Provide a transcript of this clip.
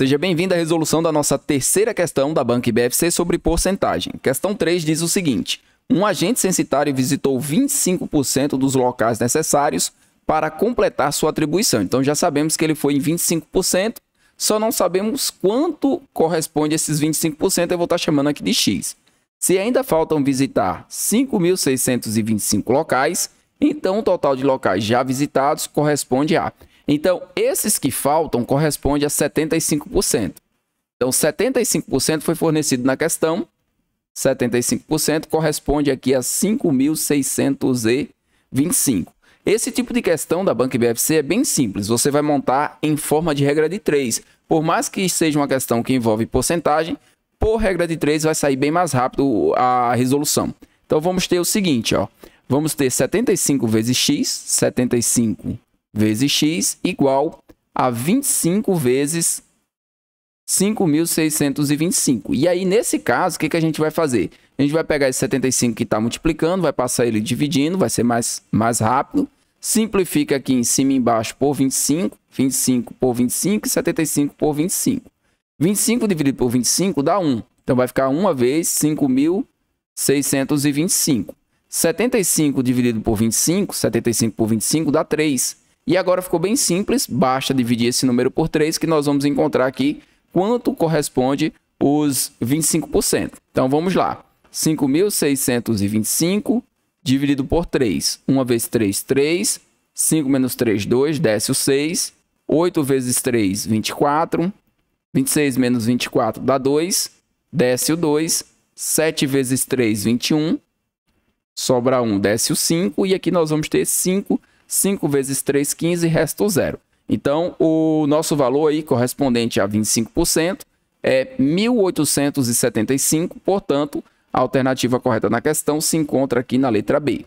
Seja bem-vindo à resolução da nossa terceira questão da Banca BFC sobre porcentagem. Questão 3 diz o seguinte: um agente censitário visitou 25% dos locais necessários para completar sua atribuição. Então já sabemos que ele foi em 25%, só não sabemos quanto corresponde a esses 25%, eu vou estar chamando aqui de X. Se ainda faltam visitar 5.625 locais, então o total de locais já visitados corresponde a então, esses que faltam correspondem a 75%. Então, 75% foi fornecido na questão, 75% corresponde aqui a 5.625. Esse tipo de questão da Banca BFC é bem simples, você vai montar em forma de regra de 3. Por mais que seja uma questão que envolve porcentagem, por regra de 3 vai sair bem mais rápido a resolução. Então vamos ter o seguinte, ó. Vamos ter 75 vezes x, 75 vezes x igual a 25 vezes 5.625. E aí, nesse caso, o que, que a gente vai fazer? A gente vai pegar esse 75 que está multiplicando, vai passar ele dividindo, vai ser mais, mais rápido. Simplifica aqui em cima e embaixo por 25, 25 por 25 e 75 por 25. 25 dividido por 25 dá 1. Então, vai ficar 1 vez 5.625. 75 dividido por 25, 75 por 25 dá 3. E agora ficou bem simples, basta dividir esse número por 3 que nós vamos encontrar aqui quanto corresponde os 25%. Então vamos lá. 5.625 dividido por 3. 1 vezes 3, 3. 5 menos 3, 2. Desce o 6. 8 vezes 3, 24. 26 menos 24 dá 2. Desce o 2. 7 vezes 3, 21. Sobra 1, desce o 5. E aqui nós vamos ter 5 5 vezes 3, 15, resta o zero. Então, o nosso valor aí, correspondente a 25%, é 1.875, portanto, a alternativa correta na questão se encontra aqui na letra B.